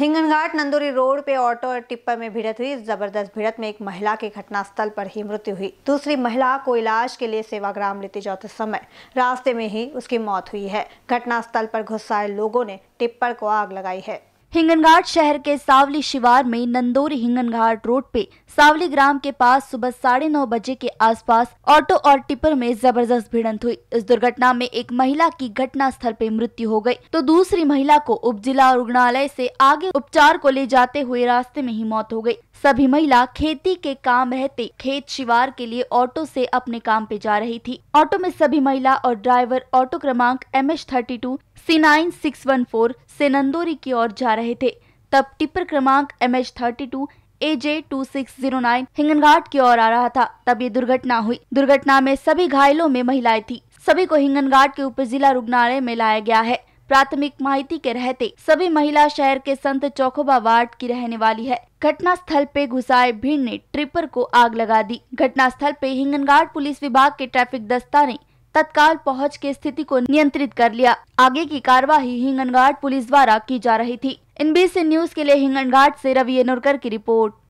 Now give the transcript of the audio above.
Hinganghat Nandori road पे auto और tipper में भिड़त हुई जबरदस्त भिड़त में एक महिला के घटनास्थल पर ही मृत्यु हुई दूसरी महिला को इलाज के लिए सेवाग्राम लेते जाते समय रास्ते में ही उसकी मौत हुई है घटनास्थल पर घुसाए लोगों ने टिप्पर को आग लगाई है हिंगनघाट शहर के सावली शिवार में नंदोरी हिंगनघाट रोड पे सावली ग्राम के पास सुबह साढ़े नौ बजे के आसपास ऑटो और टिपर में जबरदस्त भिड़ंत हुई इस दुर्घटना में एक महिला की घटना स्थल पे मृत्यु हो गई तो दूसरी महिला को उप जिला रुग्णालय से आगे उपचार को ले जाते हुए रास्ते में ही मौत हो गई सभी महिला खेती के काम रहते खेत शिवार के लिए ऑटो से अपने काम पे जा रही थी ऑटो में सभी महिला और ड्राइवर ऑटो क्रमांक M H thirty two C nine six one four से नंदोरी की ओर जा रहे रहे थे तब टिप्पर क्रमांक M H thirty two A J two six zero nine Hinganghat की ओर आ रहा था तब ये दुर्घटना हुई दुर्घटना में सभी घायलों में महिलाएं थी सभी को हिंगनघाट के उप जिला रुग्णालय में लाया गया है प्राथमिक माहिती के रहते सभी महिला शहर के संत चौखोबा वार्ड की रहने वाली है घटना स्थल पे घुसाए भीड़ ने ट्रिपर को आग लगा दी घटना स्थल पे हिंगनघाट पुलिस विभाग के ट्रैफिक दस्ता ने तत्काल पहुंच के स्थिति को नियंत्रित कर लिया आगे की कार्यवाही हिंगनघाट पुलिस द्वारा की जा रही थी इन बीस न्यूज के लिए हिंगनघाट से रवि एनोरकर की रिपोर्ट